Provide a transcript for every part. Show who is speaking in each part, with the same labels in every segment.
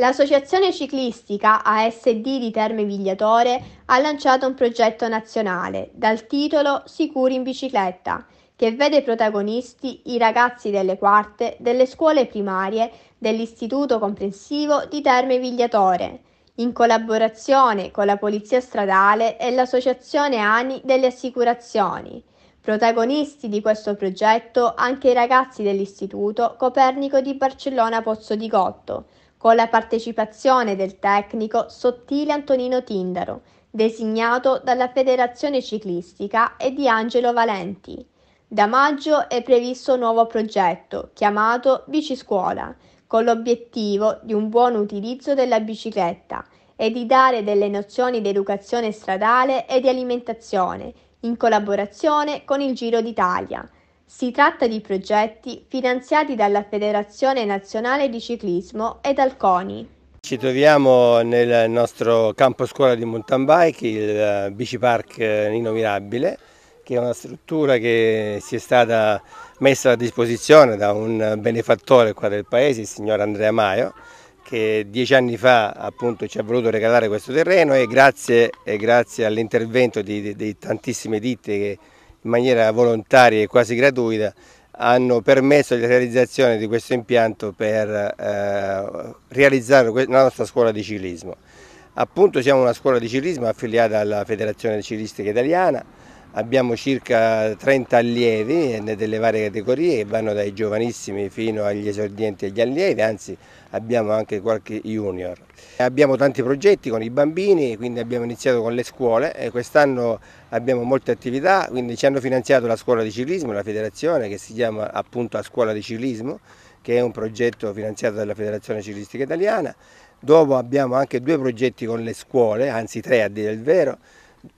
Speaker 1: L'associazione ciclistica ASD di Terme Vigliatore ha lanciato un progetto nazionale dal titolo Sicuri in bicicletta, che vede protagonisti i ragazzi delle quarte delle scuole primarie dell'Istituto Comprensivo di Terme Vigliatore, in collaborazione con la Polizia Stradale e l'Associazione ANI delle Assicurazioni. Protagonisti di questo progetto anche i ragazzi dell'Istituto Copernico di Barcellona Pozzo di Cotto con la partecipazione del tecnico Sottile Antonino Tindaro, designato dalla Federazione Ciclistica e di Angelo Valenti. Da maggio è previsto un nuovo progetto chiamato Biciscuola, con l'obiettivo di un buon utilizzo della bicicletta e di dare delle nozioni di educazione stradale e di alimentazione in collaborazione con il Giro d'Italia, si tratta di progetti finanziati dalla Federazione Nazionale di Ciclismo e dal CONI.
Speaker 2: Ci troviamo nel nostro campo scuola di mountain bike, il eh, Bici Park Nino eh, Mirabile, che è una struttura che si è stata messa a disposizione da un benefattore qua del paese, il signor Andrea Maio, che dieci anni fa appunto ci ha voluto regalare questo terreno e grazie, grazie all'intervento di, di, di tantissime ditte che in maniera volontaria e quasi gratuita hanno permesso la realizzazione di questo impianto per eh, realizzare la nostra scuola di ciclismo. Appunto siamo una scuola di ciclismo affiliata alla Federazione Ciclistica Italiana, Abbiamo circa 30 allievi delle varie categorie che vanno dai giovanissimi fino agli esordienti e agli allievi, anzi abbiamo anche qualche junior. Abbiamo tanti progetti con i bambini, quindi abbiamo iniziato con le scuole e quest'anno abbiamo molte attività, quindi ci hanno finanziato la scuola di ciclismo, la federazione che si chiama appunto a scuola di ciclismo, che è un progetto finanziato dalla Federazione Ciclistica Italiana. Dopo abbiamo anche due progetti con le scuole, anzi tre a dire il vero,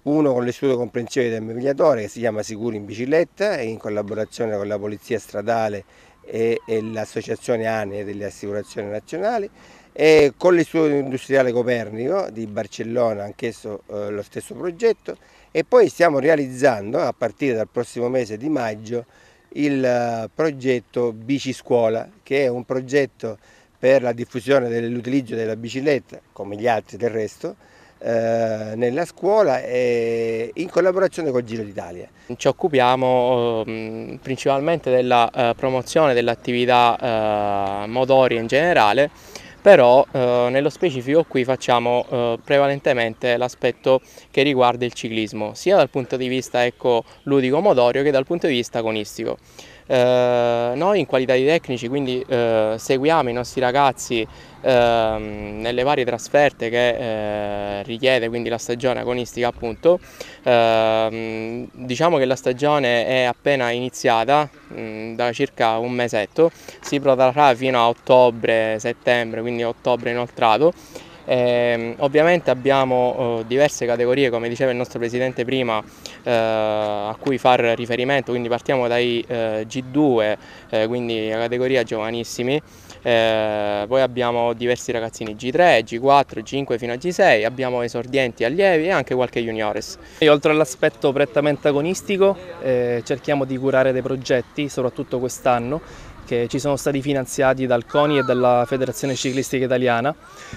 Speaker 2: uno con l'Istituto comprensivo del mediatore che si chiama Sicuri in Bicicletta in collaborazione con la Polizia Stradale e, e l'Associazione ANE delle Assicurazioni Nazionali e con l'Istituto Industriale Copernico di Barcellona anch'esso eh, lo stesso progetto e poi stiamo realizzando a partire dal prossimo mese di maggio il eh, progetto Bici Scuola che è un progetto per la diffusione dell'utilizzo della bicicletta come gli altri del resto eh, nella scuola e in collaborazione col Giro d'Italia. Ci occupiamo
Speaker 3: oh, mm, principalmente della eh, promozione dell'attività eh, motoria in generale, però nello specifico qui facciamo prevalentemente l'aspetto che riguarda il ciclismo, sia dal punto di vista ecco, ludico-motorio che dal punto di vista agonistico. Eh, noi in qualità di tecnici quindi eh, seguiamo i nostri ragazzi eh, nelle varie trasferte che eh, richiede quindi la stagione agonistica appunto. Ehm, diciamo che la stagione è appena iniziata mh, mm, da circa un mesetto, si protrarrà fino a ottobre, settembre, quindi ottobre inoltrato eh, ovviamente abbiamo eh, diverse categorie, come diceva il nostro presidente prima, eh, a cui far riferimento, quindi partiamo dai eh, G2, eh, quindi la categoria giovanissimi, eh, poi abbiamo diversi ragazzini G3, G4, G5 fino a G6, abbiamo
Speaker 4: esordienti, allievi e anche qualche juniores. E oltre all'aspetto prettamente agonistico cerchiamo di curare dei progetti, soprattutto quest'anno, che ci sono stati finanziati dal CONI e dalla Federazione Ciclistica Italiana,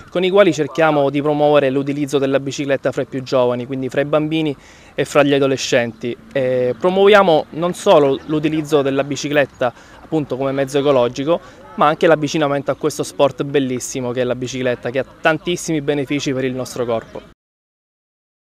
Speaker 4: con i quali cerchiamo di promuovere l'utilizzo della bicicletta fra i più giovani, quindi fra i bambini e fra gli adolescenti. E promuoviamo non solo l'utilizzo della bicicletta appunto come mezzo ecologico, ma anche l'avvicinamento a questo sport bellissimo che è la bicicletta, che ha tantissimi benefici per il nostro corpo.